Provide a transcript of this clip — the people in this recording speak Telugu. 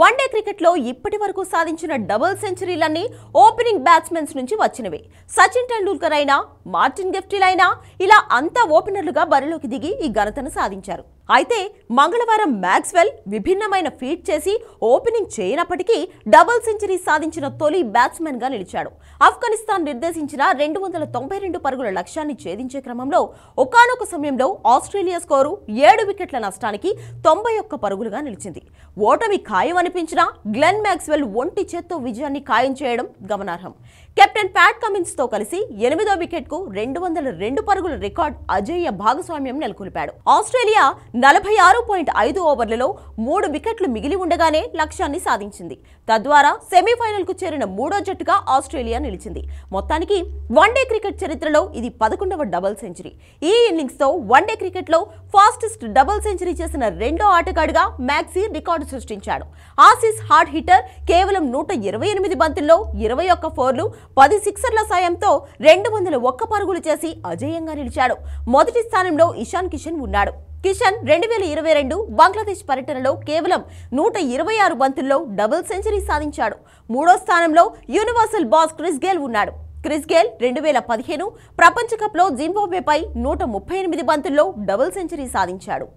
వన్డే క్రికెట్లో ఇప్పటి వరకు సాధించిన డబుల్ సెంచరీలన్నీ ఓపెనింగ్ బ్యాట్స్మెన్స్ నుంచి వచ్చినవి సచిన్ టెండూల్కర్ అయినా మార్టిన్ గెఫ్టీలైనా ఇలా అంతా ఓపెనర్లుగా బరిలోకి దిగి ఈ ఘనతను సాధించారు అయితే మంగళవారం మ్యాక్స్వెల్ విభిన్నమైన ఫీట్ చేసి ఓపెనింగ్ చేయనప్పటికీ డబుల్ సెంచరీ సాధించిన తొలి బ్యాట్స్మెన్గా నిలిచాడు ఆఫ్ఘనిస్తాన్ నిర్దేశించిన రెండు వందల తొంభై రెండు పరుగుల లక్ష్యాన్ని ఛేదించే క్రమంలో ఒకనొక సమయంలో ఆస్ట్రేలియా స్కోరు ఏడు వికెట్ల నష్టానికి తొంభై ఒక్క పరుగులుగా నిలిచింది ఓటమి ఖాయం అనిపించినా గ్లెన్ మ్యాక్స్వెల్ ఒంటి చేత్తో విజయాన్ని ఖాయం చేయడం గమనార్హం కెప్టెన్ ప్యాట్ కమిన్స్తో కలిసి ఎనిమిదో వికెట్కు రెండు వందల రెండు పరుగుల రికార్డ్ అజేయ భాగస్వామ్యం నెలకొల్పాడు ఆస్ట్రేలియా నలభై ఆరు పాయింట్ ఐదు ఓవర్లలో మూడు వికెట్లు మిగిలి ఉండగానే లక్ష్యాన్ని సాధించింది తద్వారా సెమీఫైనల్కు చేరిన మూడో జట్టుగా ఆస్ట్రేలియా నిలిచింది మొత్తానికి వన్డే క్రికెట్ చరిత్రలో ఇది పదకొండవ డబుల్ సెంచరీ ఈ ఇన్నింగ్స్తో వన్డే క్రికెట్లో ఫాస్టెస్ట్ డబుల్ సెంచరీ చేసిన రెండో ఆటగాడిగా మ్యాక్సీ రికార్డు సృష్టించాడు ఆసీస్ హార్డ్ హిట్టర్ కేవలం నూట ఇరవై ఎనిమిది బంతుల్లో ఇరవై ఒక్క ఫోర్లు పది సిక్సర్ల సాయంతో రెండు వందల ఒక్క పరుగులు చేసి అజేయంగా నిలిచాడు మొదటి స్థానంలో ఇషాన్ కిషన్ ఉన్నాడు కిషన్ రెండు వేల ఇరవై రెండు బంగ్లాదేశ్ పర్యటనలో కేవలం నూట ఇరవై ఆరు బంతుల్లో డబుల్ సెంచరీ సాధించాడు మూడో స్థానంలో యూనివర్సల్ బాస్ క్రిస్ గేల్ ఉన్నాడు క్రిస్ గేల్ రెండు వేల పదిహేను ప్రపంచకప్లో జింబాబ్వేపై నూట ముప్పై ఎనిమిది బంతుల్లో డబుల్ సెంచరీ సాధించాడు